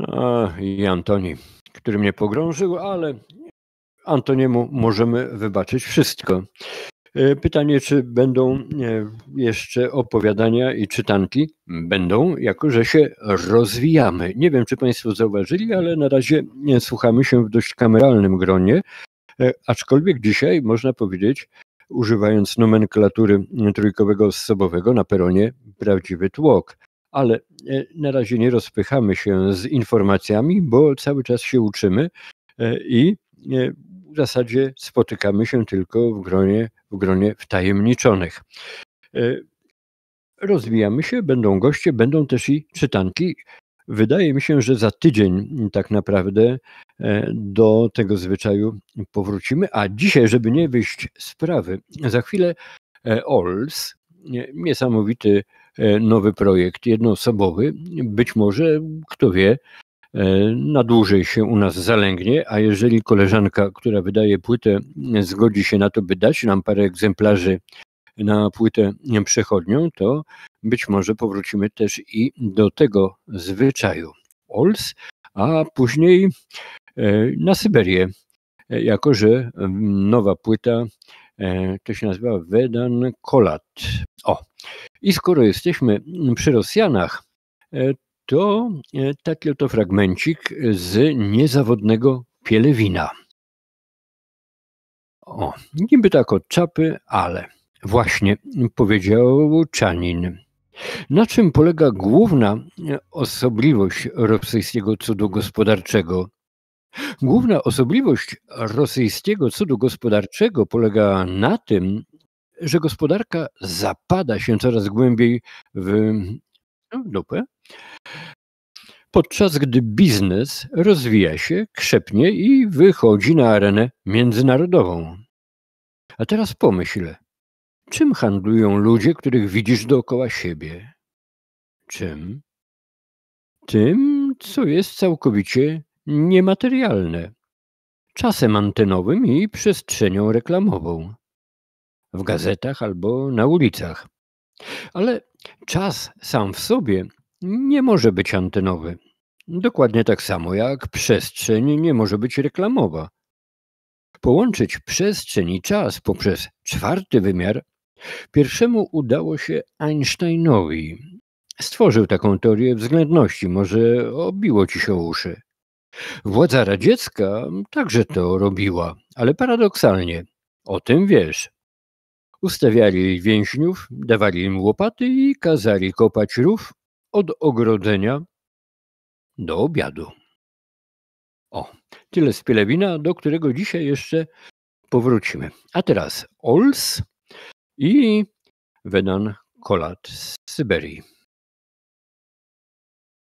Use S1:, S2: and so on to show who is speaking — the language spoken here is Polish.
S1: A, I Antoni, który mnie pogrążył, ale Antoniemu możemy wybaczyć wszystko. E, pytanie, czy będą e, jeszcze opowiadania i czytanki? Będą, jako że się rozwijamy. Nie wiem, czy Państwo zauważyli, ale na razie e, słuchamy się w dość kameralnym gronie, aczkolwiek dzisiaj można powiedzieć, używając nomenklatury trójkowego osobowego na peronie prawdziwy tłok ale e, na razie nie rozpychamy się z informacjami, bo cały czas się uczymy e, i e, w zasadzie spotykamy się tylko w gronie, w gronie wtajemniczonych. Rozwijamy się, będą goście, będą też i czytanki. Wydaje mi się, że za tydzień tak naprawdę do tego zwyczaju powrócimy, a dzisiaj, żeby nie wyjść z prawy, za chwilę Ols, niesamowity E, nowy projekt jednoosobowy. Być może, kto wie, e, na dłużej się u nas zalęgnie, a jeżeli koleżanka, która wydaje płytę, zgodzi się na to, by dać nam parę egzemplarzy na płytę przechodnią, to być może powrócimy też i do tego zwyczaju. Ols, a później e, na Syberię, jako że mm, nowa płyta to się nazywa Vedan Kolat. O, i skoro jesteśmy przy Rosjanach, e, to e, taki oto fragmencik z niezawodnego Pielewina. O, niby tak od czapy, ale właśnie powiedział Czanin. Na czym polega główna e, osobliwość rosyjskiego cudu gospodarczego? Główna osobliwość rosyjskiego cudu gospodarczego polega na tym, że gospodarka zapada się coraz głębiej no, w dupę, podczas gdy biznes rozwija się, krzepnie i wychodzi na arenę międzynarodową. A teraz pomyśl, czym handlują ludzie, których widzisz dookoła siebie? Czym? Tym, co jest całkowicie niematerialne, czasem antenowym i przestrzenią reklamową w gazetach albo na ulicach. Ale czas sam w sobie nie może być antenowy. Dokładnie tak samo jak przestrzeń nie może być reklamowa. Połączyć przestrzeń i czas poprzez czwarty wymiar pierwszemu udało się Einsteinowi. Stworzył taką teorię względności, może obiło ci się uszy. Władza radziecka także to robiła, ale paradoksalnie, o tym wiesz, Ustawiali więźniów, dawali im łopaty i kazali kopać rów od ogrodzenia do obiadu. O, tyle z Pielewina, do którego dzisiaj jeszcze powrócimy. A teraz Ols i Wenan Kolat z Syberii.